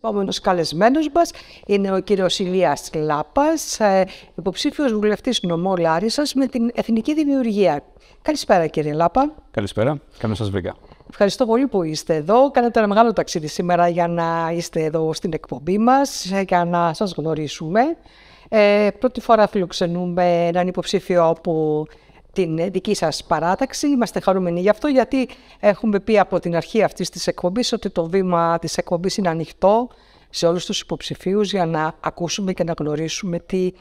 επόμενος καλεσμένος μας είναι ο κύριος Ηλίας Λάπας, ε, υποψήφιος βουλευτής νομό Λάρισας με την Εθνική Δημιουργία. Καλησπέρα, κύριε Λάπα. Καλησπέρα. Καλώς σας βρήκα. Ευχαριστώ πολύ που είστε εδώ. Κάνατε ένα μεγάλο ταξίδι σήμερα για να είστε εδώ στην εκπομπή μας, ε, για να σας γνωρίσουμε. Ε, πρώτη φορά φιλοξενούμε έναν υποψήφιο που την ε, δική σας παράταξη. Είμαστε χαρούμενοι γι' αυτό γιατί έχουμε πει από την αρχή αυτής της εκπομπής ότι το βήμα της εκπομπής είναι ανοιχτό σε όλους τους υποψηφίους για να ακούσουμε και να γνωρίσουμε τι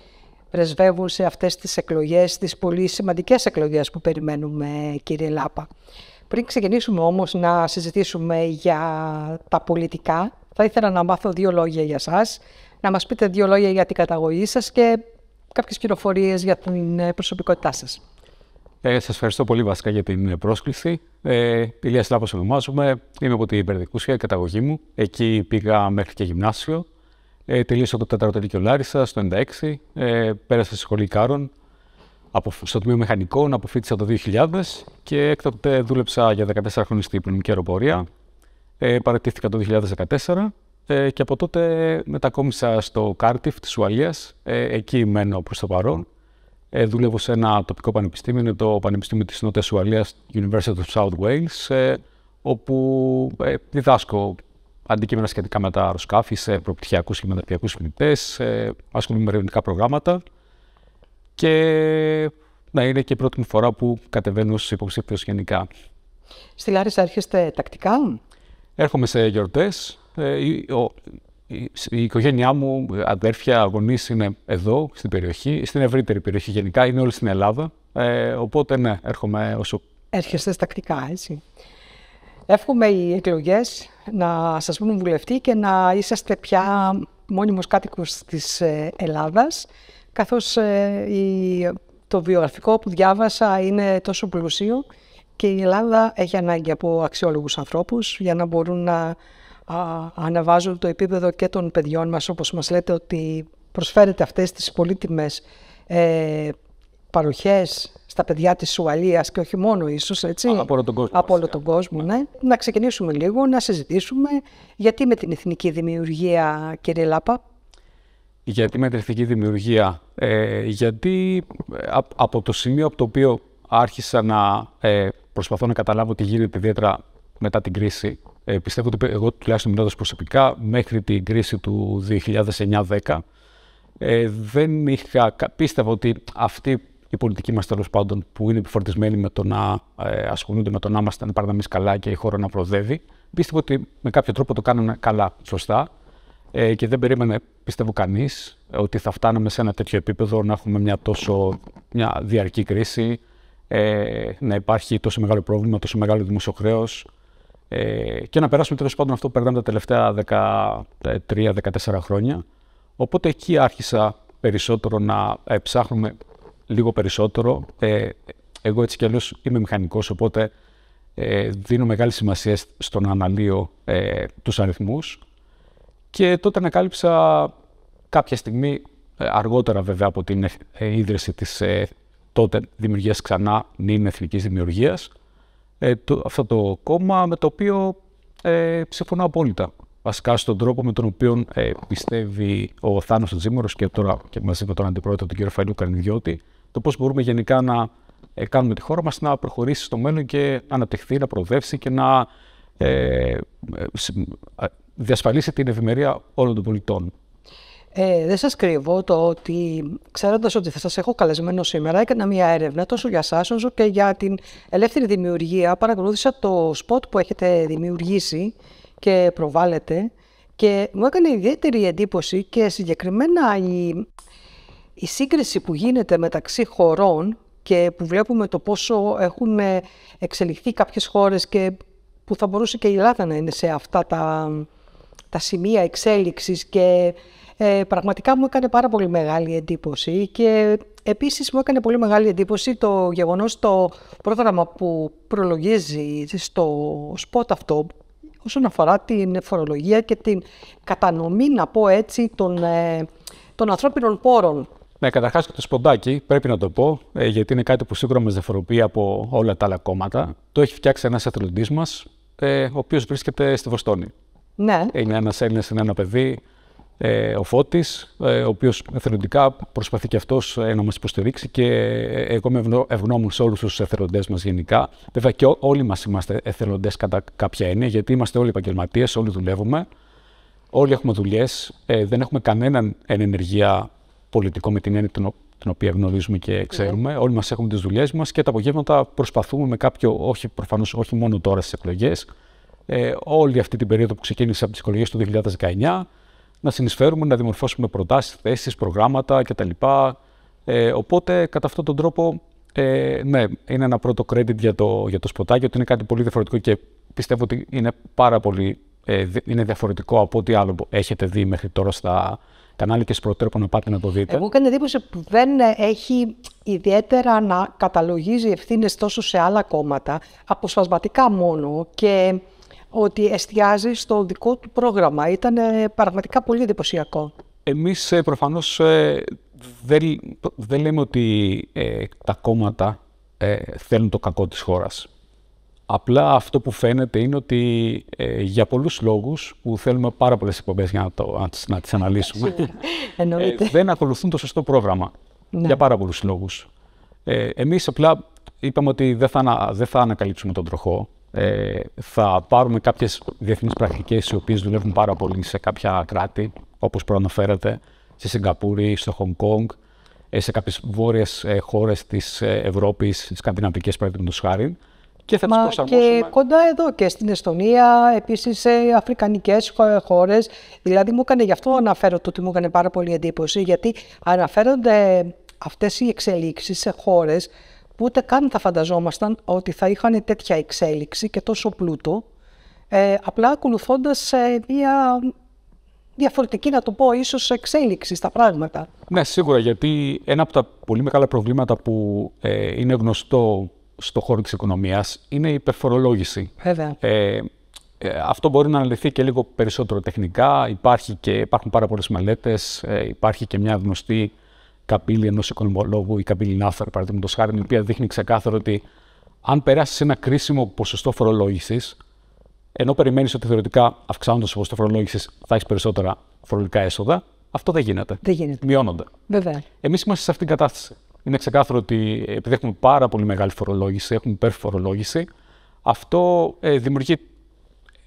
πρεσβεύουν σε αυτές τις εκλογές, τις πολύ σημαντικές εκλογές που περιμένουμε κύριε Λάπα. Πριν ξεκινήσουμε όμως να συζητήσουμε για τα πολιτικά, θα ήθελα να μάθω δύο λόγια για σας, να μας πείτε δύο λόγια για την καταγωγή σας και κάποιες πληροφορίες για την ε, προσωπικότητά σας. Ε, Σας ευχαριστώ πολύ βασικά για την ε, πρόσκληση. Ε, Ηλία Σλάπο, ονομάζομαι. Είμαι από την Περδικούσια, η καταγωγή μου. Εκεί πήγα μέχρι και γυμνάσιο. Ε, τελείωσα το τέταρτο και Λάρισα στο 96. Ε, πέρασα στη σχολή Κάρων στο Τμήμα Μηχανικών, αποφύτησα το 2000 και έκτοτε δούλεψα για 14 χρόνια στην πνευματική αεροπορία. Ε, παρατήθηκα το 2014 ε, και από τότε μετακόμισα στο Κάρτιφ της Ουαλίας. Ε, εκεί μένω προς το παρόν ε, δούλευω σε ένα τοπικό πανεπιστήμιο, είναι το Πανεπιστήμιο της Νότιας Ουαλίας, University of South Wales, ε, όπου ε, διδάσκω αντικείμενα σχετικά με τα αεροσκάφη σε προπτυχιακούς και μεταπτυχιακούς φοιτητές, ε, ασχολούμαι με ερευνητικά προγράμματα και να είναι και η πρώτη μου φορά που κατεβαίνω ως υποψήφιος γενικά. Στη Λάρισα έρχεστε τακτικά? Έρχομαι σε γιορτές. Ε, ο, η οικογένειά μου, αδέρφια, αγωνίες είναι εδώ, στην περιοχή, στην ευρύτερη περιοχή γενικά, είναι όλη στην Ελλάδα. Ε, οπότε ναι, έρχομαι όσο... Έρχεστε στακτικά, έτσι. Εύχομαι οι εκλογές να σας βγουν βουλευτή και να είσαστε πια μόνιμος κάτοικος της ε, Ελλάδας, καθώς ε, το βιογραφικό που διάβασα είναι τόσο πλούσιο και η Ελλάδα έχει ανάγκη από αξιόλογους ανθρώπους για να μπορούν να α, αναβάζουν το επίπεδο και των παιδιών μας, όπως μας λέτε ότι προσφέρετε αυτές τις πολύτιμες ε, παροχές στα παιδιά της Σουαλίας και όχι μόνο ίσως, έτσι. από όλο τον κόσμο. Από όλο τον κόσμο, ναι. ναι. Να ξεκινήσουμε λίγο, να συζητήσουμε γιατί με την εθνική δημιουργία, κύριε Λάπα. Γιατί με την εθνική δημιουργία. Ε, γιατί ε, από το σημείο από το οποίο άρχισα να ε, προσπαθώ να καταλάβω τι γίνεται ιδιαίτερα μετά την κρίση ε, πιστεύω ότι εγώ τουλάχιστον μιλώντας προσωπικά, μέχρι την κρίση του 2009-10, ε, δεν είχα, πίστευα ότι αυτή η πολιτική μας τέλος πάντων που είναι επιφορτισμένη με το να ε, ασχολούνται με το να είμαστε, να καλά και η χώρα να προοδεύει, πίστευα ότι με κάποιο τρόπο το κάνανε καλά, σωστά. Ε, και δεν περίμενε, πιστεύω κανείς, ε, ότι θα φτάνουμε σε ένα τέτοιο επίπεδο να έχουμε μια τόσο μια διαρκή κρίση, ε, να υπάρχει τόσο μεγάλο πρόβλημα, τόσο μεγάλο δημοσιοχρέο ε, και να περάσουμε τέλος πάντων αυτό που περνάμε τα τελευταία 13-14 χρόνια. Οπότε εκεί άρχισα περισσότερο να ε, ψάχνουμε λίγο περισσότερο. Ε, εγώ έτσι κι αλλιώς είμαι μηχανικός, οπότε ε, δίνω μεγάλη σημασία στο να αναλύω ε, τους αριθμούς. Και τότε ανακάλυψα κάποια στιγμή, ε, αργότερα βέβαια από την ε, ίδρυση της ε, τότε δημιουργίας ξανά νυν εθνικής δημιουργίας, ε, το, αυτό το κόμμα με το οποίο ε, συμφωνώ απόλυτα. Βασικά στον τρόπο με τον οποίο ε, πιστεύει ο Θάνος Τζίμωρος και τώρα και μαζί με τον αντιπρόεδρο του κ. Φαϊλού Καρνιδιώτη, το πώς μπορούμε γενικά να ε, κάνουμε τη χώρα μας να προχωρήσει στο μέλλον και να αναπτυχθεί, να προοδεύσει και να διασφαλίσει την ευημερία όλων των πολιτών. Ε, δεν σας κρύβω το ότι, ξέροντας ότι θα σας έχω καλεσμένο σήμερα, έκανα μια έρευνα τόσο για εσάς όσο και για την ελεύθερη δημιουργία. Παρακολούθησα το σποτ που έχετε δημιουργήσει και προβάλλετε και μου έκανε ιδιαίτερη εντύπωση και συγκεκριμένα η, η σύγκριση που γίνεται μεταξύ χωρών και που βλέπουμε το πόσο έχουν εξελιχθεί κάποιες χώρες και που θα μπορούσε και η Ελλάδα να είναι σε αυτά τα, τα σημεία εξέλιξης και ε, πραγματικά μου έκανε πάρα πολύ μεγάλη εντύπωση και επίσης μου έκανε πολύ μεγάλη εντύπωση το γεγονός το πρόγραμμα που προλογίζει στο σπότ αυτό όσον αφορά την φορολογία και την κατανομή, να πω έτσι, των, ε, των ανθρώπινων πόρων. Ναι, καταρχάς και το σποντάκι, πρέπει να το πω, ε, γιατί είναι κάτι που σύγχρονα μας διαφοροποιεί από όλα τα άλλα κόμματα. Το έχει φτιάξει ένας εθελοντής μας, ε, ο οποίος βρίσκεται στη Βοστόνη. Ναι. Είναι ένας Έλληνας, είναι ένα παιδί, ε, ο Φώτης, ε, ο οποίος εθελοντικά προσπαθεί και αυτός ε, να μας υποστηρίξει και εγώ είμαι ευγνώμων σε όλους τους εθελοντές μας γενικά. Βέβαια και ό, όλοι μας είμαστε εθελοντές κατά κάποια έννοια, γιατί είμαστε όλοι επαγγελματίες, όλοι δουλεύουμε, όλοι έχουμε δουλειές, δεν έχουμε κανέναν εν ενεργεία πολιτικό με την έννοια την, οποία γνωρίζουμε και ναι. ξέρουμε. Όλοι μας έχουμε τις δουλειές μας και τα απογεύματα προσπαθούμε με κάποιο, όχι όχι μόνο τώρα στις εκλογές, ε, όλη αυτή την περίοδο που ξεκίνησε από τις εκλογές του 2019, να συνεισφέρουμε, να δημορφώσουμε προτάσεις, θέσεις, προγράμματα κτλ. Ε, οπότε, κατά αυτόν τον τρόπο, ε, ναι, είναι ένα πρώτο credit για το, για το σποτάκι, ότι είναι κάτι πολύ διαφορετικό και πιστεύω ότι είναι πάρα πολύ ε, είναι διαφορετικό από ό,τι άλλο έχετε δει μέχρι τώρα στα κανάλια και προτρέπω να πάτε να το δείτε. Εγώ έκανε εντύπωση που δεν έχει ιδιαίτερα να καταλογίζει ευθύνες τόσο σε άλλα κόμματα, αποσπασματικά μόνο και ότι εστιάζει στο δικό του πρόγραμμα. Ήταν πραγματικά πολύ εντυπωσιακό. Εμείς ε, προφανώς ε, δεν, λέμε ότι ε, τα κόμματα θέλουν το κακό της χώρας. Απλά αυτό που φαίνεται είναι ότι για πολλούς λόγους που θέλουμε πάρα πολλές εκπομπές για να, το, να, τις, αναλύσουμε δεν ακολουθούν το σωστό πρόγραμμα ναι. για πάρα πολλούς λόγους. Εμείς απλά είπαμε ότι δεν θα, δεν θα ανακαλύψουμε τον τροχό. Ε, θα πάρουμε κάποιες διεθνείς πρακτικές, οι οποίες δουλεύουν πάρα πολύ σε κάποια κράτη, όπως προαναφέρατε, στη Σιγκαπούρη, στο Χονγκ Κόνγκ, ε, σε κάποιες βόρειες ε, χώρες της ε, Ευρώπης, σκανδιναβικέ παραδείγματος χάρη. Και θα Μα Και κοντά εδώ και στην Εστονία, επίσης σε αφρικανικέ χώρες. Δηλαδή, μου έκανε γι' αυτό αναφέρω το ότι μου έκανε πάρα πολύ εντύπωση, γιατί αναφέρονται αυτές οι εξελίξεις σε χώρες που ούτε καν θα φανταζόμασταν ότι θα είχαν τέτοια εξέλιξη και τόσο πλούτο, ε, απλά ακολουθώντας ε, μία διαφορετική, να το πω, ίσως εξέλιξη στα πράγματα. Ναι, σίγουρα, γιατί ένα από τα πολύ μεγάλα προβλήματα που ε, είναι γνωστό στο χώρο της οικονομίας είναι η υπερφορολόγηση. Βέβαια. Ε, ε αυτό μπορεί να αναλυθεί και λίγο περισσότερο τεχνικά. υπάρχουν πάρα πολλές μελέτες, ε, υπάρχει και μια γνωστή καπήλη ενός οικονομολόγου ή καπήλη Νάφερ, παραδείγματος χάρη, η οποία δείχνει ξεκάθαρο ότι αν περάσεις ένα κρίσιμο ποσοστό φορολόγησης, ενώ περιμένεις ότι θεωρητικά αυξάνοντας το ποσοστό φορολόγησης θα έχεις περισσότερα φορολογικά έσοδα, αυτό δεν γίνεται. Δεν γίνεται. Μειώνονται. Βέβαια. Εμείς είμαστε σε αυτήν την κατάσταση. Είναι ξεκάθαρο ότι επειδή έχουμε πάρα πολύ μεγάλη φορολόγηση, έχουμε υπερφορολόγηση, αυτό ε, δημιουργεί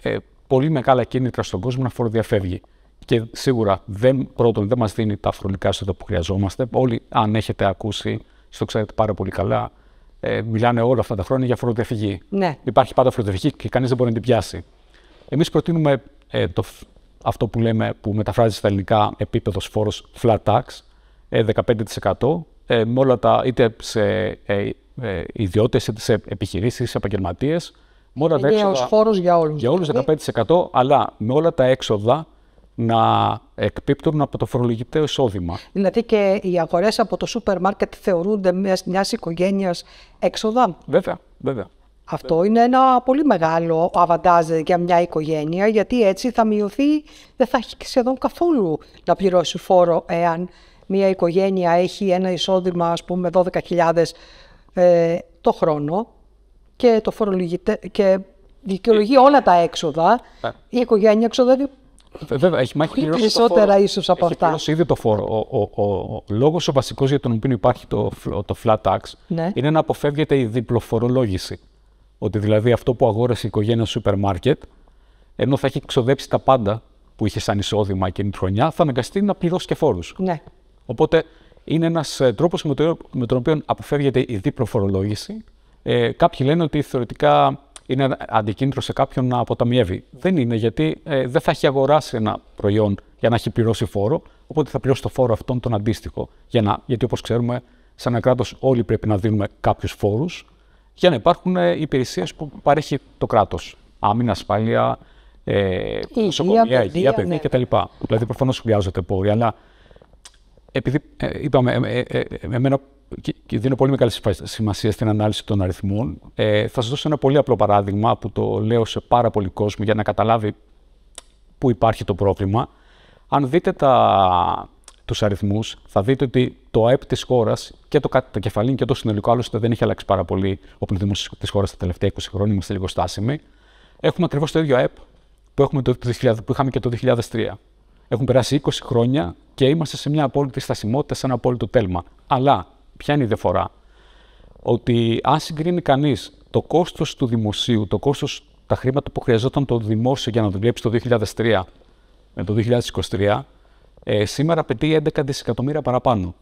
ε, πολύ μεγάλα κίνητρα στον κόσμο να φοροδιαφεύγει και σίγουρα δεν, πρώτον δεν μας δίνει τα φρολικά στο που χρειαζόμαστε. Όλοι, αν έχετε ακούσει, στο ξέρετε πάρα πολύ καλά, ε, μιλάνε όλα αυτά τα χρόνια για φοροδιαφυγή. Ναι. Υπάρχει πάντα φοροδιαφυγή και κανείς δεν μπορεί να την πιάσει. Εμείς προτείνουμε ε, το, αυτό που λέμε, που μεταφράζει στα ελληνικά επίπεδος φόρος flat tax, 15% ε, ε, με όλα τα, είτε σε ε, είτε σε επιχειρήσεις, σε επαγγελματίε. Είναι όλα τα φόρος για όλους. Για όλους 15%, δηλαδή. αλλά με όλα τα έξοδα να εκπίπτουν από το φορολογητέο εισόδημα. Δηλαδή και οι αγορές από το σούπερ μάρκετ θεωρούνται μιας μιας οικογένειας έξοδα. Βέβαια, βέβαια. Αυτό είναι ένα πολύ μεγάλο αβαντάζ για μια οικογένεια, γιατί έτσι θα μειωθεί, δεν θα έχει σχεδόν καθόλου να πληρώσει φόρο εάν μια οικογένεια έχει ένα εισόδημα, ας πούμε, 12.000 ε, το χρόνο και το φορολογητέο και δικαιολογεί όλα τα έξοδα, ε. η οικογένεια εξοδεύει Βέβαια, έχει μάχη πληρώσει. Περισσότερα ίσως από έχει αυτά. Έχει ήδη το φόρο. Ο, ο, ο, λόγος ο βασικός για τον οποίο υπάρχει το, το flat tax ναι. είναι να αποφεύγεται η διπλοφορολόγηση. Ότι δηλαδή αυτό που αγόρασε η οικογένεια στο σούπερ μάρκετ, ενώ θα έχει ξοδέψει τα πάντα που είχε σαν εισόδημα εκείνη τη χρονιά, θα αναγκαστεί να πληρώσει και φόρους. Ναι. Οπότε είναι ένας ε, τρόπος με, με τον οποίο αποφεύγεται η διπλοφορολόγηση. Ε, κάποιοι λένε ότι θεωρητικά είναι αντικίνητρο σε κάποιον να αποταμιεύει. Δεν είναι γιατί ε, δεν θα έχει αγοράσει ένα προϊόν για να έχει πληρώσει φόρο, οπότε θα πληρώσει το φόρο αυτόν τον αντίστοιχο. Για να, γιατί όπως ξέρουμε, σαν ένα κράτος όλοι πρέπει να δίνουμε κάποιους φόρους για να υπάρχουν ε, υπηρεσίες που παρέχει το κράτος. Άμυνα, ασφάλεια, ε, υγεία, παιδεία ναι. κτλ. Δηλαδή προφανώς χρειάζεται πόροι, αλλά επειδή ε, είπαμε, ε, εμένα και δίνω πολύ μεγάλη σημασία στην ανάλυση των αριθμών. Ε, θα σας δώσω ένα πολύ απλό παράδειγμα που το λέω σε πάρα πολύ κόσμο για να καταλάβει πού υπάρχει το πρόβλημα. Αν δείτε τα, τους αριθμούς, θα δείτε ότι το ΑΕΠ της χώρας και το, το κεφαλήν και το συνολικό άλλωστε δεν έχει αλλάξει πάρα πολύ ο πληθυσμός της χώρας τα τελευταία 20 χρόνια, είμαστε λίγο στάσιμοι. Έχουμε ακριβώς το ίδιο ΑΕΠ που, έχουμε το που είχαμε και το 2003. Έχουν περάσει 20 χρόνια και είμαστε σε μια απόλυτη στασιμότητα, σε ένα απόλυτο τέλμα. Αλλά Ποια είναι η διαφορά. Ότι αν συγκρίνει κανείς το κόστος του δημοσίου, το κόστος, τα χρήματα που χρειαζόταν το δημόσιο για να δουλέψει το 2003 με το 2023, ε, σήμερα πετύχει 11 δισεκατομμύρια παραπάνω.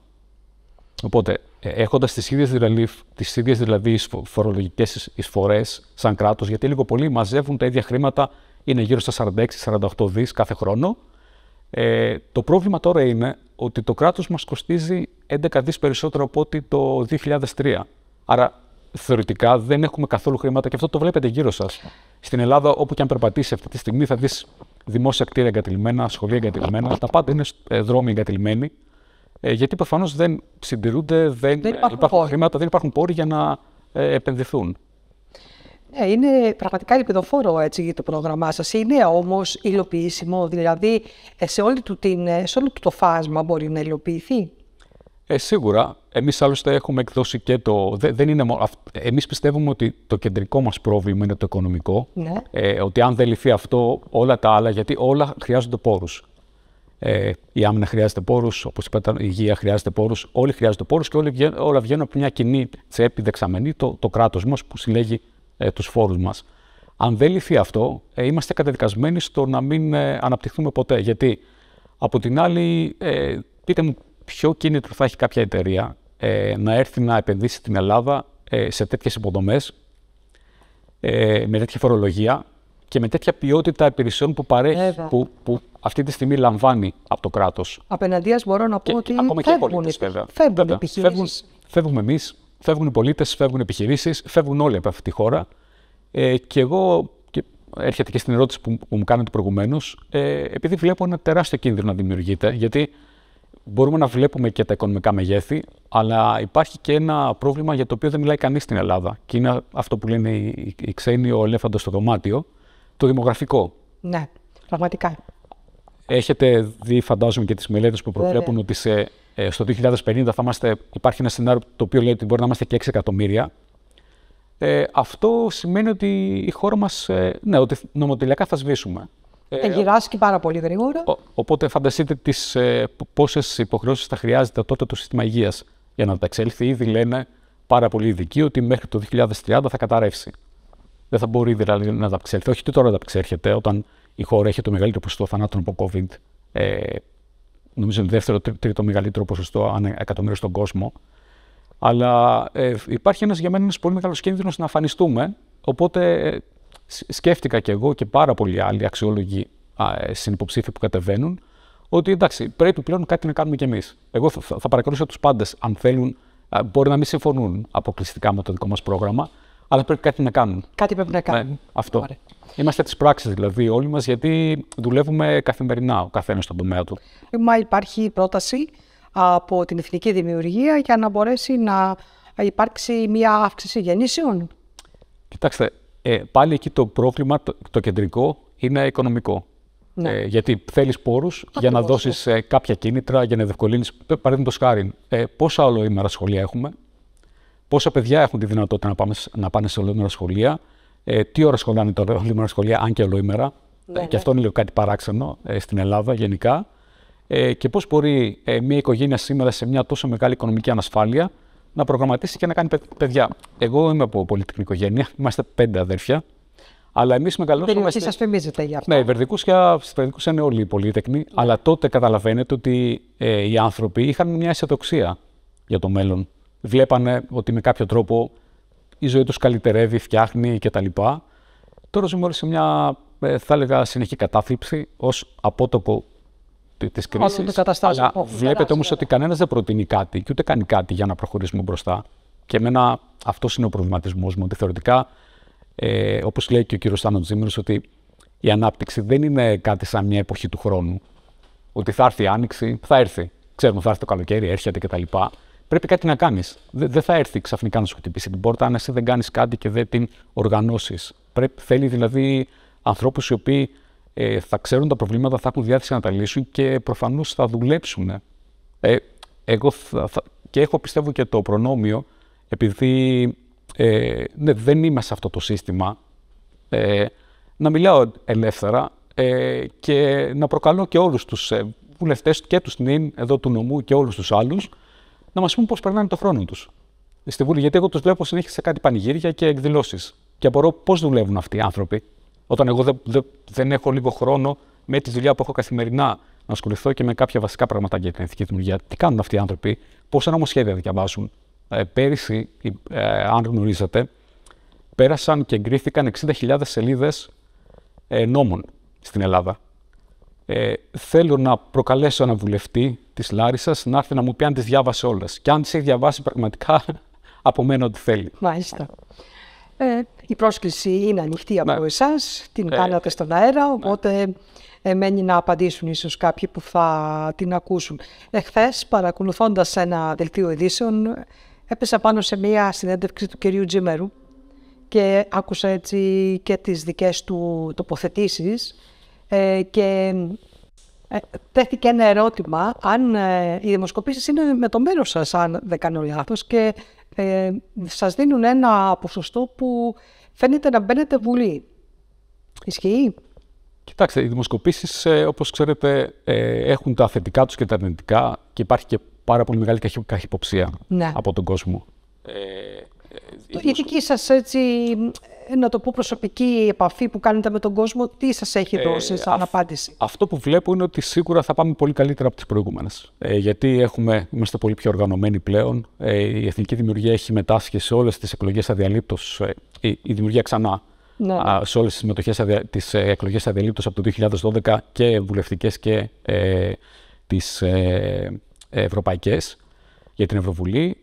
Οπότε, ε, έχοντας τις ίδιες δηλαδή, τις ίδιες δηλαδή φορολογικέ εισφορές σαν κράτος, γιατί λίγο πολύ μαζεύουν τα ίδια χρήματα, είναι γύρω στα 46-48 δις κάθε χρόνο, ε, το πρόβλημα τώρα είναι ότι το κράτος μας κοστίζει 11 δις περισσότερο από ό,τι το 2003. Άρα θεωρητικά δεν έχουμε καθόλου χρήματα και αυτό το βλέπετε γύρω σας. Στην Ελλάδα, όπου και αν περπατήσει αυτή τη στιγμή, θα δεις δημόσια κτίρια εγκατελειμμένα, σχολεία εγκατελειμμένα. Τα πάντα είναι ε, δρόμοι εγκατελειμμένοι. Ε, γιατί προφανώς δεν συντηρούνται, δεν, υπάρχουν, υπάρχουν χρήματα, δεν υπάρχουν πόροι για να ε, επενδυθούν. Ναι, είναι πραγματικά ελπιδοφόρο έτσι το πρόγραμμά σας. Είναι όμως υλοποιήσιμο, δηλαδή ε, σε, την, ε, σε όλο του το φάσμα μπορεί να υλοποιηθεί. Ε, σίγουρα. Εμείς άλλωστε έχουμε εκδώσει και το. δεν είναι μόνο. Εμείς πιστεύουμε ότι το κεντρικό μας πρόβλημα είναι το οικονομικό. Ναι. Ε, ότι αν δεν λυθεί αυτό, όλα τα άλλα, γιατί όλα χρειάζονται πόρους. Ε, η άμυνα χρειάζεται πόρους, όπως είπα, η υγεία χρειάζεται πόρους. Όλοι χρειάζονται πόρους και όλα βγαίνουν από μια κοινή τσέπη δεξαμενή, το, το κράτος μας που συλλέγει ε, τους φόρους μας. Αν δεν λυθεί αυτό, ε, είμαστε καταδικασμένοι στο να μην ε, αναπτυχθούμε ποτέ. Γιατί από την άλλη, ε, πείτε μου ποιο κίνητρο θα έχει κάποια εταιρεία ε, να έρθει να επενδύσει την Ελλάδα ε, σε τέτοιες υποδομές, ε, με τέτοια φορολογία και με τέτοια ποιότητα υπηρεσιών που παρέχει, που, που αυτή τη στιγμή λαμβάνει από το κράτος. Απέναντίας μπορώ να πω και, ότι ακόμα φεύγουν, και οι πολίτες, φεύγουν, φεύγουμε εμείς, φεύγουν οι πολίτες, φεύγουν επιχειρήσεις, φεύγουν όλοι από αυτή τη χώρα. Ε, και εγώ, και έρχεται και στην ερώτηση που, που μου κάνετε προηγουμένως, ε, επειδή βλέπω ένα τεράστιο κίνδυνο να δημιουργείται, γιατί μπορούμε να βλέπουμε και τα οικονομικά μεγέθη, αλλά υπάρχει και ένα πρόβλημα για το οποίο δεν μιλάει κανείς στην Ελλάδα. Και είναι αυτό που λένε οι, ξένοι ο ελέφαντος στο δωμάτιο, το δημογραφικό. Ναι, πραγματικά. Έχετε δει, φαντάζομαι, και τις μελέτες που προβλέπουν ότι σε ε, στο 2050 θα είμαστε, υπάρχει ένα σενάριο το οποίο λέει ότι μπορεί να είμαστε και 6 εκατομμύρια. Ε, αυτό σημαίνει ότι η χώρα μας, ε, ναι, ότι νομοτελειακά θα σβήσουμε. Ε, θα γυράσει και πάρα πολύ γρήγορα. οπότε φανταστείτε τις, ε, πόσες υποχρεώσεις θα χρειάζεται τότε το σύστημα υγείας για να τα Ήδη λένε πάρα πολλοί ειδικοί ότι μέχρι το 2030 θα καταρρεύσει. Δεν θα μπορεί δηλαδή να τα Όχι ότι τώρα τα όταν η χώρα έχει το μεγαλύτερο ποσοστό θανάτων από COVID ε, νομίζω είναι δεύτερο, τρίτο μεγαλύτερο ποσοστό ανά εκατομμύριο στον κόσμο. Αλλά ε, υπάρχει ένας για μένα πολύ μεγάλος κίνδυνος να αφανιστούμε. Οπότε ε, σκέφτηκα κι εγώ και πάρα πολλοί άλλοι αξιόλογοι ε, συνυποψήφοι που κατεβαίνουν ότι εντάξει, πρέπει πλέον κάτι να κάνουμε κι εμείς. Εγώ θα, θα παρακαλούσα τους πάντες, αν θέλουν, μπορεί να μην συμφωνούν αποκλειστικά με το δικό μας πρόγραμμα, αλλά πρέπει κάτι να κάνουν. Κάτι πρέπει να ναι, κάνουν. αυτό. Είμαστε της πράξης δηλαδή όλοι μας, γιατί δουλεύουμε καθημερινά ο καθένας στον τομέα του. υπάρχει πρόταση από την Εθνική Δημιουργία για να μπορέσει να υπάρξει μια αύξηση γεννήσεων. Κοιτάξτε, ε, πάλι εκεί το πρόβλημα, το, κεντρικό, είναι οικονομικό. Ναι. Ε, γιατί θέλεις πόρους για να ναι. δώσεις ε, κάποια κίνητρα, για να διευκολύνεις. Παραδείγματος χάρη, ε, πόσα ολοήμερα σχολεία έχουμε, πόσα παιδιά έχουν τη δυνατότητα να, πάμε, να πάνε σε ολοήμερα σχολεία, ε, τι ώρα σχολάνε τα ολοήμερα σχολεία, αν και ολοήμερα. Ναι, ε, ναι. Και αυτό είναι λίγο κάτι παράξενο ε, στην Ελλάδα γενικά. Ε, και πώς μπορεί ε, μια οικογένεια σήμερα σε μια τόσο μεγάλη οικονομική ανασφάλεια να προγραμματίσει και να κάνει παιδιά. Εγώ είμαι από πολιτική οικογένεια, είμαστε πέντε αδέρφια. Αλλά εμείς μεγαλώσαμε. Περιοχή σα φημίζετε για αυτό. Ναι, Βερδικούσια, Βερδικούσια είναι όλοι οι πολίτεκνοι. Ναι. Αλλά τότε καταλαβαίνετε ότι ε, οι άνθρωποι είχαν μια αισιοδοξία για το μέλλον βλέπανε ότι με κάποιο τρόπο η ζωή τους καλυτερεύει, φτιάχνει κτλ. Τώρα ζούμε όλοι σε μια, ε, θα έλεγα, συνεχή κατάθλιψη ως απότοπο τη κρίση. Αλλά βλέπετε όμως ότι κανένας δεν προτείνει κάτι και ούτε κάνει κάτι για να προχωρήσουμε μπροστά. Και εμένα αυτός είναι ο προβληματισμός μου. Ότι θεωρητικά, ε, όπως λέει και ο κύριος Στάνος Τζίμινος, ότι η ανάπτυξη δεν είναι κάτι σαν μια εποχή του χρόνου. Ότι θα έρθει η άνοιξη, θα έρθει. Ξέρουμε, θα έρθει το καλοκαίρι, έρχεται κτλ πρέπει κάτι να κάνεις. Δεν θα έρθει ξαφνικά να σου χτυπήσει την πόρτα αν εσύ δεν κάνεις κάτι και δεν την οργανώσεις. Θέλει δηλαδή ανθρώπους οι οποίοι ε, θα ξέρουν τα προβλήματα, θα έχουν διάθεση να τα λύσουν και προφανώς θα δουλέψουν. Ε, εγώ θα, και έχω πιστεύω και το προνόμιο, επειδή ε, ναι, δεν είμαι σε αυτό το σύστημα, ε, να μιλάω ελεύθερα ε, και να προκαλώ και όλους τους ε, βουλευτές και τους νυν εδώ του νομού και όλους τους άλλους να μας πούν πώς περνάνε το χρόνο τους στη Βουλή. Γιατί εγώ τους βλέπω συνέχεια σε κάτι πανηγύρια και εκδηλώσεις. Και απορώ πώς δουλεύουν αυτοί οι άνθρωποι, όταν εγώ δεν, δε, δεν έχω λίγο χρόνο με τη δουλειά που έχω καθημερινά να ασχοληθώ και με κάποια βασικά πράγματα για την ηθική δημιουργία. Τι κάνουν αυτοί οι άνθρωποι, πόσα νομοσχέδια διαβάζουν. Ε, πέρυσι, ε, αν γνωρίζετε, πέρασαν και εγκρίθηκαν 60.000 σελίδες ε, νόμων στην Ελλάδα ε, θέλω να προκαλέσω ένα βουλευτή της Λάρισας να έρθει να μου πει αν τις διάβασε όλες. Και αν τις έχει διαβάσει πραγματικά, από μένα ό,τι θέλει. Μάλιστα. Ε, η πρόσκληση είναι ανοιχτή από ναι. εσάς, την ε, κάνατε στον αέρα, οπότε ναι. μένει να απαντήσουν ίσως κάποιοι που θα την ακούσουν. Εχθε, παρακολουθώντας ένα δελτίο ειδήσεων, έπεσα πάνω σε μία συνέντευξη του κυρίου Τζίμερου και άκουσα έτσι και τις δικές του τοποθετήσεις ε, και ε, τέθηκε ένα ερώτημα αν ε, οι δημοσκοπήσεις είναι με το μέρος σας, αν δεν κάνω λάθος και ε, σας δίνουν ένα ποσοστό που φαίνεται να μπαίνετε βουλή. Ισχύει? Κοιτάξτε, οι δημοσκοπήσεις, ε, όπως ξέρετε, έχουν τα θετικά τους και τα αρνητικά και υπάρχει και πάρα πολύ μεγάλη καχυποψία ναι. από τον κόσμο. Ε, η δική σας έτσι να το πω, προσωπική επαφή που κάνετε με τον κόσμο, τι σας έχει ε, δώσει ε, σαν απάντηση. Αυτό που βλέπω είναι ότι σίγουρα θα πάμε πολύ καλύτερα από τις προηγούμενες. Ε, γιατί έχουμε, είμαστε πολύ πιο οργανωμένοι πλέον. Ε, η εθνική δημιουργία έχει μετάσχει σε όλες τις εκλογές αδιαλείπτως. Ε, η, η, δημιουργία ξανά ναι, α, σε όλες τις τη εκλογές αδιαλείπτως από το 2012 και βουλευτικές και ε, τις ευρωπαϊκές για την Ευρωβουλή.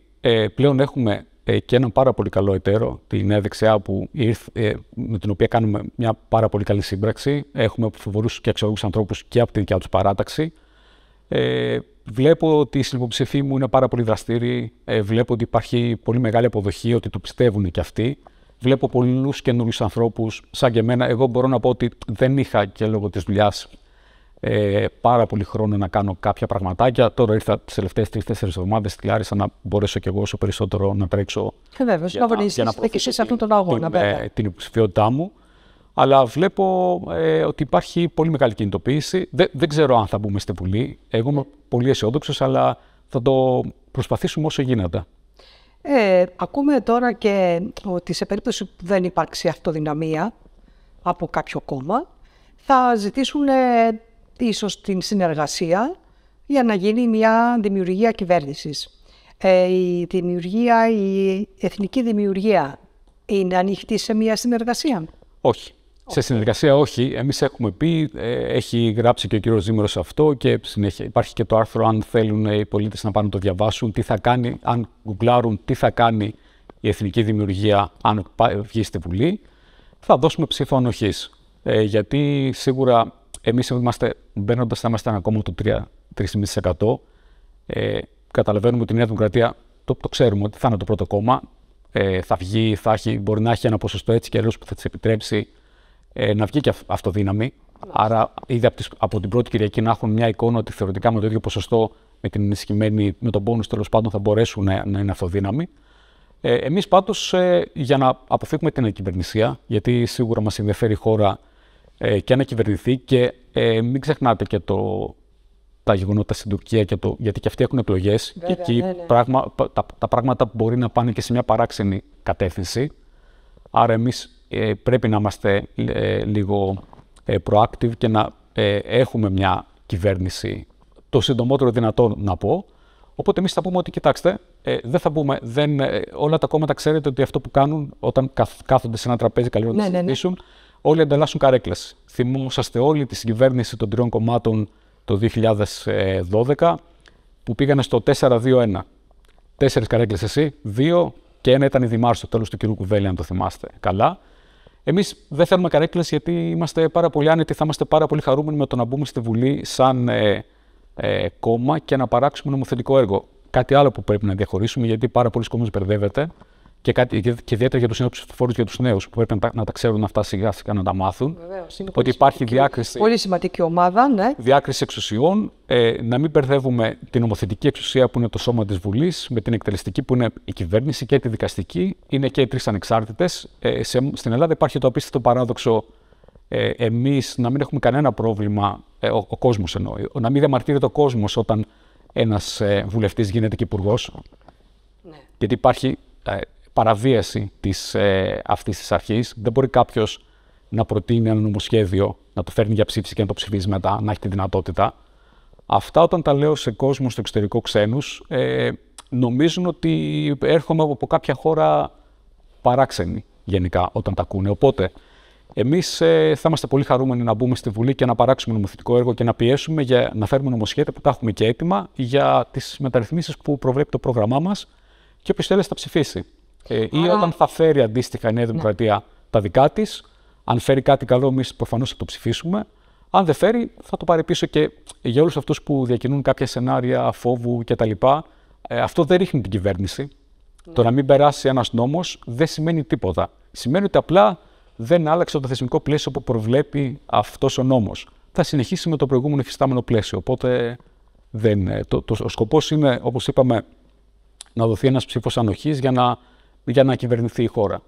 πλέον έχουμε ε, και έναν πάρα πολύ καλό εταίρο, την Νέα Δεξιά, που ήρθε, με την οποία κάνουμε μια πάρα πολύ καλή σύμπραξη. Έχουμε φοβερούς και αξιόλογους ανθρώπους και από τη δικιά τους παράταξη. Ε, βλέπω ότι οι συνυποψηφοί μου είναι πάρα πολύ δραστήριοι. Ε, βλέπω ότι υπάρχει πολύ μεγάλη αποδοχή, ότι το πιστεύουν και αυτοί. Βλέπω πολλούς καινούριους ανθρώπους, σαν και εμένα. Εγώ μπορώ να πω ότι δεν είχα και λόγω της δουλειάς ε, πάρα πολύ χρόνο να κάνω κάποια πραγματάκια. Τώρα ήρθα τις τελευταίες τρει-τέσσερι εβδομάδε και να μπορέσω κι εγώ όσο περισσότερο να τρέξω. Ε, βέβαια, για, να, για να σε αυτόν τον αγώνα. Την, ε, την υποψηφιότητά μου. Αλλά βλέπω ε, ότι υπάρχει πολύ μεγάλη κινητοποίηση. Δεν, δεν ξέρω αν θα μπούμε στη Βουλή. Εγώ είμαι πολύ αισιόδοξος, αλλά θα το προσπαθήσουμε όσο γίνεται. Ε, ακούμε τώρα και ότι σε περίπτωση που δεν υπάρξει αυτοδυναμία από κάποιο κόμμα, θα ζητήσουν ίσως την συνεργασία για να γίνει μια δημιουργία κυβέρνησης. Ε, η δημιουργία, η εθνική δημιουργία είναι ανοιχτή σε μια συνεργασία. Όχι. Σε συνεργασία όχι. Εμείς έχουμε πει, ε, έχει γράψει και ο κύριος Ζήμερος αυτό και συνέχεια υπάρχει και το άρθρο αν θέλουν οι πολίτες να πάνε να το διαβάσουν, τι θα κάνει, αν γκουγκλάρουν, τι θα κάνει η εθνική δημιουργία αν βγει στη Βουλή. Θα δώσουμε ψήφο ανοχής. Ε, γιατί σίγουρα Εμείς είμαστε, μπαίνοντας θα είμαστε ένα κόμμα 3 3,5%, ε, καταλαβαίνουμε ότι η Νέα Δημοκρατία το, το ξέρουμε ότι θα είναι το πρώτο κόμμα. Ε, θα βγει, θα έχει, μπορεί να έχει ένα ποσοστό έτσι και που θα τη επιτρέψει ε, να βγει και αυτοδύναμη. Άρα, ήδη από, τις, από την πρώτη Κυριακή να έχουν μια εικόνα ότι θεωρητικά με το ίδιο ποσοστό, με την ενισχυμένη, με τον πόνους τέλος πάντων, θα μπορέσουν να, να είναι αυτοδύναμοι. Ε, Εμείς πάντως, ε, για να αποφύγουμε την κυβερνησία, γιατί σίγουρα μας ενδιαφέρει η χώρα ε, και κυβερνηθεί και ε, μην ξεχνάτε και το, τα γεγονότα στην Τουρκία, και το, γιατί και αυτοί έχουν εκλογές και εκεί ναι, ναι. Πράγμα, τα, τα πράγματα μπορεί να πάνε και σε μια παράξενη κατεύθυνση. Άρα εμείς ε, πρέπει να είμαστε ε, λίγο proactive και να έχουμε μια κυβέρνηση το συντομότερο δυνατόν να πω. Οπότε εμείς θα πούμε ότι κοιτάξτε, ε, δεν θα πούμε, δεν, όλα τα κόμματα ξέρετε ότι αυτό που κάνουν όταν κάθονται σε ένα τραπέζι καλύτερα να ναι, συζητήσουν, ναι, όλοι ανταλλάσσουν καρέκλες. Θυμόσαστε όλοι τη συγκυβέρνηση των τριών κομμάτων το 2012 που πήγανε στο 4-2-1. Τέσσερις καρέκλες εσύ, δύο και ένα ήταν η Δημάρχη στο τέλος του κυρίου Κουβέλη, αν το θυμάστε καλά. Εμείς δεν θέλουμε καρέκλες γιατί είμαστε πάρα πολύ άνετοι, θα είμαστε πάρα πολύ χαρούμενοι με το να μπούμε στη Βουλή σαν ε, ε κόμμα και να παράξουμε νομοθετικό έργο. Κάτι άλλο που πρέπει να διαχωρίσουμε, γιατί πάρα πολλοί κόσμοι μπερδεύεται, και, κάτι, και ιδιαίτερα για τους νέου ψηφοφόρου για τους νέους που πρέπει να, τα, ξέρουν αυτά σιγά σιγά να τα μάθουν. Βεβαίως, ότι υπάρχει διάκριση. Πολύ σημαντική ομάδα, ναι. Διάκριση εξουσιών, ε, να μην μπερδεύουμε την νομοθετική εξουσία που είναι το σώμα της Βουλής με την εκτελεστική που είναι η κυβέρνηση και τη δικαστική. Είναι και οι τρεις ανεξάρτητες. Ε, στην Ελλάδα υπάρχει το απίστευτο παράδοξο ε, εμείς να μην έχουμε κανένα πρόβλημα, ε, ο, ο κόσμος εννοεί, να μην διαμαρτύρεται ο κόσμος όταν ένας ε, βουλευτής γίνεται και υπουργός. Ναι. Γιατί υπάρχει ε, παραβίαση της, ε, αυτής της αρχής. Δεν μπορεί κάποιος να προτείνει ένα νομοσχέδιο, να το φέρνει για ψήφιση και να το ψηφίζει μετά, να έχει τη δυνατότητα. Αυτά όταν τα λέω σε κόσμο στο εξωτερικό ξένους, ε, νομίζουν ότι έρχομαι από κάποια χώρα παράξενη γενικά όταν τα ακούνε. Οπότε, Εμείς ε, θα είμαστε πολύ χαρούμενοι να μπούμε στη Βουλή και να παράξουμε νομοθετικό έργο και να πιέσουμε για να φέρουμε νομοσχέδια που τα έχουμε και έτοιμα για τις μεταρρυθμίσεις που προβλέπει το πρόγραμμά μας και όποιο θέλει θα ψηφίσει. Ε, ή Άρα... όταν θα φέρει αντίστοιχα η Νέα ναι. Δημοκρατία τα δικά της, αν φέρει κάτι καλό, εμείς προφανώς θα το ψηφίσουμε. Αν δεν φέρει, θα το πάρει πίσω και για όλους αυτούς που διακινούν κάποια σενάρια φόβου κτλ. Ε, αυτό δεν ρίχνει την κυβέρνηση. Το ναι. να μην περάσει ένας νόμος δεν σημαίνει τίποτα. Σημαίνει ότι απλά δεν άλλαξε το θεσμικό πλαίσιο που προβλέπει αυτός ο νόμος. Θα συνεχίσει με το προηγούμενο εφιστάμενο πλαίσιο. Οπότε δεν, ε, το, ο σκοπός είναι, όπως είπαμε, να δοθεί ένας ψήφος ανοχής για να για να κυβερνηθεί η χώρα.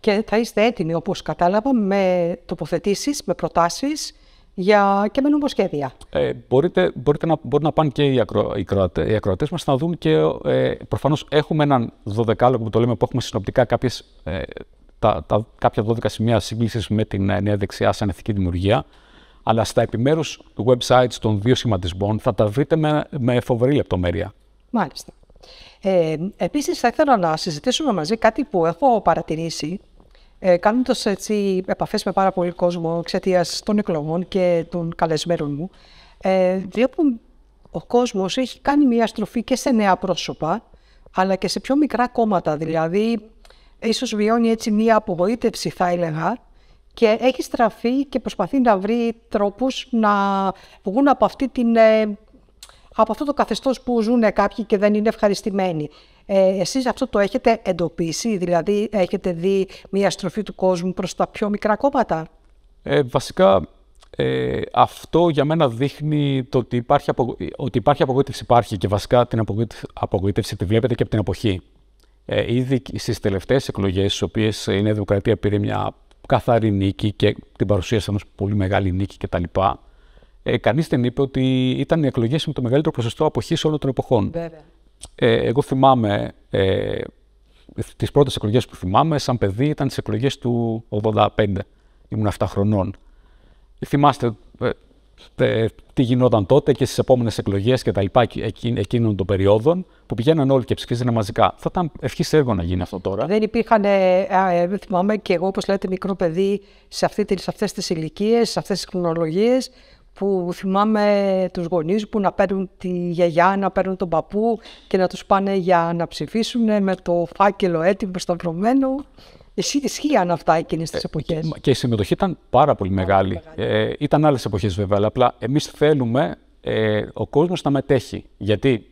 Και θα είστε έτοιμοι, όπως κατάλαβα, με τοποθετήσεις, με προτάσεις για... και με νομοσχέδια. Ε, μπορείτε, μπορείτε να, μπορεί να πάνε και οι, ακρο, οι, κροατές, ακροατές μας να δουν και ε, προφανώς έχουμε έναν 12 που το λέμε που έχουμε συνοπτικά ε, τα, τα, κάποια 12 σημεία σύγκλησης με την ε, νέα δεξιά σαν ηθική δημιουργία. Αλλά στα επιμέρους websites των δύο σχηματισμών θα τα βρείτε με, με φοβερή λεπτομέρεια. Μάλιστα. Ε, επίσης θα ήθελα να συζητήσουμε μαζί κάτι που έχω παρατηρήσει ε, κάνοντας έτσι επαφές με πάρα πολύ κόσμο εξαιτίας των εκλογών και των καλεσμένων μου. Ε, ο κόσμος έχει κάνει μια στροφή και σε νέα πρόσωπα, αλλά και σε πιο μικρά κόμματα. Δηλαδή, ίσως βιώνει έτσι μια απογοήτευση, θα έλεγα, και έχει στραφεί και προσπαθεί να βρει τρόπους να βγουν από αυτή την ε, από αυτό το καθεστώς που ζουν κάποιοι και δεν είναι ευχαριστημένοι. Ε, εσείς αυτό το έχετε εντοπίσει, δηλαδή έχετε δει μια στροφή του κόσμου προς τα πιο μικρά κόμματα. Ε, βασικά ε, αυτό για μένα δείχνει το ότι υπάρχει, απο... ότι υπάρχει απογοήτευση υπάρχει και βασικά την απογοήτευση τη βλέπετε και από την εποχή. Ε, ήδη στις τελευταίες εκλογές, στις οποίες η Νέα Δημοκρατία πήρε μια καθαρή νίκη και την παρουσίασε πολύ μεγάλη νίκη κτλ ε, κανείς δεν είπε ότι ήταν οι εκλογές με το μεγαλύτερο ποσοστό αποχής όλων των εποχών. Ε, εγώ θυμάμαι ε, τις πρώτες εκλογές που θυμάμαι, σαν παιδί, ήταν τις εκλογές του 85. Ήμουν 7 χρονών. Θυμάστε ε, ε, τι γινόταν τότε και στις επόμενες εκλογές και τα λοιπά εκείν, εκείνων των περιόδων που πηγαίναν όλοι και ψηφίζαν μαζικά. Θα ήταν ευχής έργο να γίνει αυτό τώρα. Δεν υπήρχαν, ε, ε, δεν θυμάμαι και εγώ, όπως λέτε, μικρό παιδί σε, σε αυτές τις ηλικίες, σε αυτές τις χρονολογίες, που θυμάμαι τους γονείς που να παίρνουν τη γιαγιά, να παίρνουν τον παππού και να τους πάνε για να ψηφίσουν με το φάκελο έτοιμο σταυρωμένο. Ισχύαν αυτά εκείνες τις ε, εποχές. και η συμμετοχή ήταν πάρα πολύ μεγάλη. Ε, ήταν άλλες εποχές βέβαια, αλλά απλά εμείς θέλουμε ε, ο κόσμος να μετέχει. Γιατί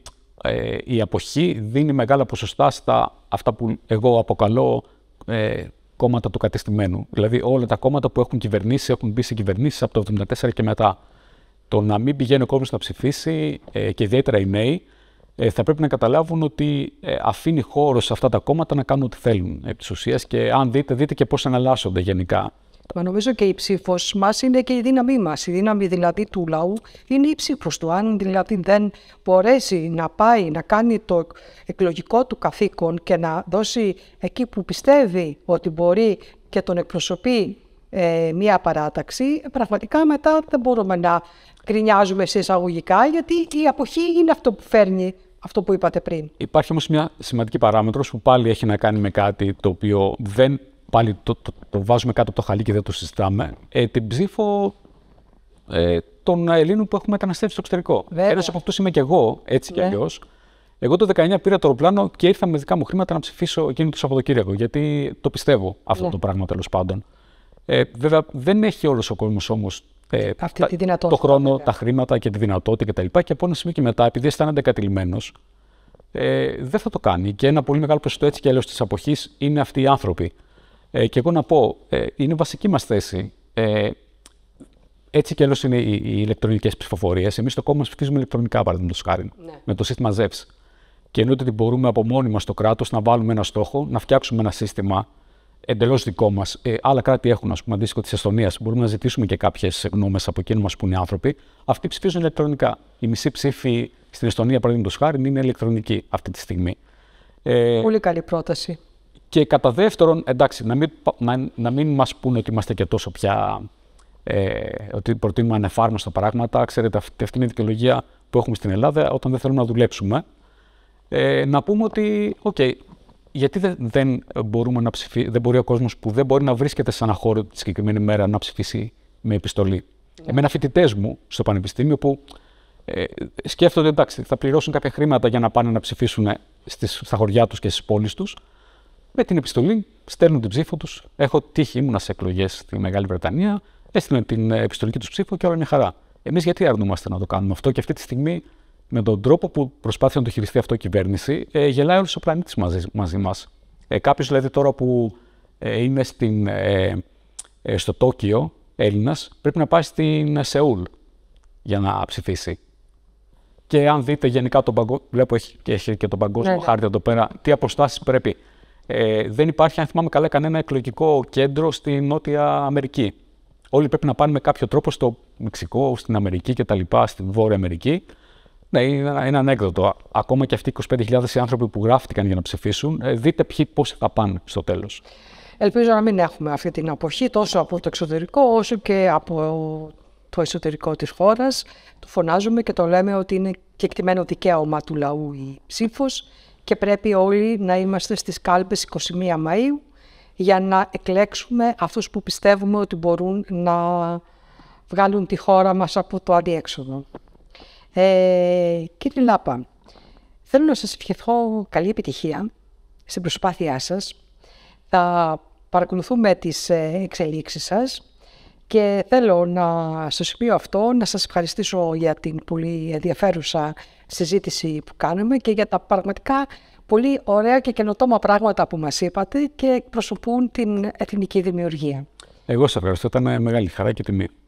ε, η αποχή δίνει μεγάλα ποσοστά στα αυτά που εγώ αποκαλώ κόμματα του κατεστημένου. Δηλαδή, όλα τα κόμματα που έχουν κυβερνήσει, έχουν μπει σε κυβερνήσεις από το 1974 και μετά. Το να μην πηγαίνει ο κόσμος να ψηφίσει, ε, και ιδιαίτερα οι νέοι, ε, θα πρέπει να καταλάβουν ότι ε, αφήνει χώρο σε αυτά τα κόμματα να κάνουν ό,τι θέλουν επί της ουσίας. Και αν δείτε, δείτε και πώς εναλλάσσονται γενικά. Μα νομίζω και η ψήφος μας είναι και η δύναμή μας. Η δύναμη δηλαδή του λαού είναι η ψήφο του. Αν δηλαδή δεν μπορέσει να πάει να κάνει το εκλογικό του καθήκον και να δώσει εκεί που πιστεύει ότι μπορεί και τον εκπροσωπεί μια σημαντική παράμετρος που πάλι έχει να κάνει με κάτι το οποίο δεν πάλι το, το, βάζουμε κάτω από το χαλί και δεν το συζητάμε, ε, την ψήφο ε, των Ελλήνων που έχουμε μεταναστεύσει στο εξωτερικό. Ένας από αυτούς είμαι και εγώ, έτσι κι ναι. αλλιώς. Εγώ το 19 πήρα το αεροπλάνο και ήρθα με δικά μου χρήματα να ψηφίσω εκείνο το Σαββατοκύριακο, γιατί το πιστεύω αυτό ναι. το πράγμα τέλος πάντων. Ε, βέβαια, δεν έχει όλος ο κόσμος όμως ε, τη το χρόνο, τα χρήματα και τη δυνατότητα κτλ. Και, και από ένα σημείο και μετά, επειδή αισθάνεται κατηλημένος, ε, δεν θα το κάνει. Και ένα πολύ μεγάλο ποσοστό έτσι και αλλιώς της αποχής είναι αυτοί οι άνθρωποι. Ε, και εγώ να πω, ε, είναι βασική μας θέση. Ε, έτσι κι άλλω είναι οι, οι ηλεκτρονικές ψηφοφορίες. Εμείς στο κόμμα μας ψηφίζουμε ηλεκτρονικά, παραδείγματος χάρη, ναι. με το σύστημα ΖΕΒΣ. Και εννοείται ότι μπορούμε από μόνοι μας το κράτος να βάλουμε ένα στόχο, να φτιάξουμε ένα σύστημα εντελώς δικό μας. Ε, άλλα κράτη έχουν, ας πούμε, αντίστοιχο της Εστονίας. Μπορούμε να ζητήσουμε και κάποιες γνώμες από εκείνου μας που είναι άνθρωποι. Αυτοί ψηφίζουν ηλεκτρονικά. Η μισή ψήφοι στην Εστονία, παραδείγματος χάρη, είναι ηλεκτρονική αυτή τη στιγμή. Ε, Πολύ καλή πρόταση. Και κατά δεύτερον, εντάξει, να μην, να, να μην μας πούνε ότι είμαστε και τόσο πια, ε, ότι προτείνουμε ανεφάρμοστα πράγματα. Ξέρετε, αυτή, είναι η δικαιολογία που έχουμε στην Ελλάδα όταν δεν θέλουμε να δουλέψουμε. Ε, να πούμε ότι, οκ, okay, γιατί δεν, δεν, μπορούμε να ψηφί, δεν μπορεί ο κόσμος που δεν μπορεί να βρίσκεται σε ένα χώρο τη συγκεκριμένη μέρα να ψηφίσει με επιστολή. Yeah. Ναι. Εμένα φοιτητές μου στο πανεπιστήμιο που ε, σκέφτονται εντάξει, θα πληρώσουν κάποια χρήματα για να πάνε να ψηφίσουν στις, στα χωριά τους και στις πόλεις τους με την επιστολή στέλνουν την ψήφο τους. Έχω τύχη ήμουν σε εκλογές στη Μεγάλη Βρετανία, έστειλαν την επιστολική τους ψήφο και όλα είναι χαρά. Εμείς γιατί αρνούμαστε να το κάνουμε αυτό και αυτή τη στιγμή με τον τρόπο που προσπάθησε να το χειριστεί αυτό η κυβέρνηση, ε, γελάει όλος ο πλανήτης μαζί, μαζί μας. Ε, Κάποιος, δηλαδή, τώρα που ε, είναι στην, ε, ε, στο Τόκιο, Έλληνας, πρέπει να πάει στην Σεούλ για να ψηφίσει. Και αν δείτε γενικά τον παγκόσμιο, βλέπω έχει, έχει και τον παγκόσμιο ναι, ναι. χάρτη εδώ πέρα, τι αποστάσεις πρέπει. Ε, δεν υπάρχει, αν θυμάμαι καλά, κανένα εκλογικό κέντρο στη Νότια Αμερική. Όλοι πρέπει να πάνε με κάποιο τρόπο στο Μεξικό, στην Αμερική και τα λοιπά, στην Βόρεια Αμερική. Ναι, είναι ένα ανέκδοτο. Ακόμα και αυτοί οι 25.000 άνθρωποι που γράφτηκαν για να ψηφίσουν, ε, δείτε ποιοι πόσοι θα πάνε στο τέλος. Ελπίζω να μην έχουμε αυτή την αποχή τόσο από το εξωτερικό όσο και από το εσωτερικό της χώρας. Το φωνάζουμε και το λέμε ότι είναι κεκτημένο δικαίωμα του λαού η ψήφος και πρέπει όλοι να είμαστε στις κάλπες 21 Μαΐου για να εκλέξουμε αυτούς που πιστεύουμε ότι μπορούν να βγάλουν τη χώρα μας από το αντίέξοδο. Ε, κύριε Λάπα, θέλω να σας ευχηθώ καλή επιτυχία στην προσπάθειά σας. Θα παρακολουθούμε τις ε, εξελίξεις σας και θέλω να, στο σημείο αυτό να σας ευχαριστήσω για την πολύ ενδιαφέρουσα συζήτηση που κάνουμε και για τα πραγματικά πολύ ωραία και καινοτόμα πράγματα που μας είπατε και εκπροσωπούν την εθνική δημιουργία. Εγώ σας ευχαριστώ. Ήταν μεγάλη χαρά και τιμή.